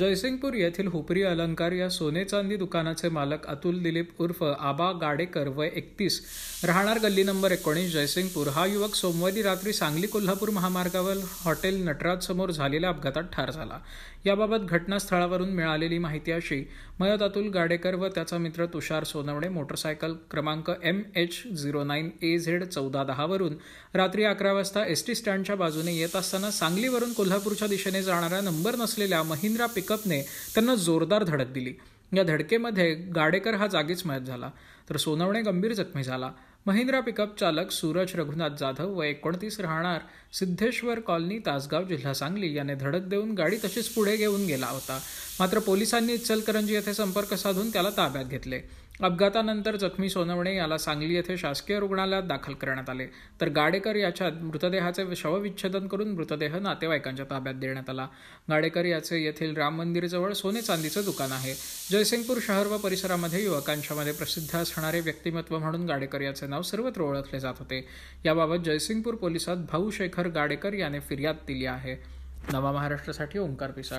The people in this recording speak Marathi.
जयसिंगपूर येथील हुपरी अलंकार या सोने चांदी दुकानाचे मालक अतुल दिलीप उर्फ आबा गाडेकर वय एकतीस राहणार गल्ली नंबर एकोणीस जयसिंगपूर हा युवक सोमवारी रात्री सांगली कोल्हापूर महामार्गावर हॉटेल नटराज समोर झालेल्या अपघातात ठार झाला याबाबत घटनास्थळावरून मिळालेली माहिती अशी मयत अतुल गाडेकर व त्याचा मित्र तुषार सोनवणे मोटरसायकल क्रमांक M H zero nine A Z चौदा दहावरून रात्री अकरा वाजता एसटी स्टँडच्या बाजूने येत असताना सांगलीवरून कोल्हापूरच्या दिशेने जाणाऱ्या नंबर नसलेल्या महिंद्रा पिक पिकअपने त्यांना जोरदार धडक दिली या धडकेमध्ये गाडेकर हा जागीच मयत झाला तर सोनवणे गंभीर जखमी झाला महिंद्रा पिकअप चालक सूरज रघुनाथ जाधव व एकोणतीस राहणार सिद्धेश्वर कॉलनी तासगाव जिल्हा सांगली याने धडक देऊन गाडी तशीच पुढे घेऊन गेला होता मात्र पोलिसांनी इचलकरंजी येथे संपर्क साधून त्याला ताब्यात घेतले अपघातानंतर जखमी सोनवणे याला सांगली येथे शासकीय रुग्णालयात दाखल करण्यात आले तर गाडेकर याच्यात मृतदेहाचे शवविच्छेदन करून मृतदेह नातेवाईकांच्या ताब्यात देण्यात आला गाडेकर याचे येथील राम मंदिरजवळ सोने चांदीचं दुकान आहे जयसिंगपूर शहर व परिसरामध्ये युवकांच्यामध्ये प्रसिद्ध असणारे व्यक्तिमत्व म्हणून गाडेकर याचे नाव सर्वत्र ओळखले जात होते याबाबत जयसिंगपूर पोलिसात भाऊ शेखर गाडेकर याने फिर्याद दिली आहे नवा महाराष्ट्रासाठी ओंकार पिसाळ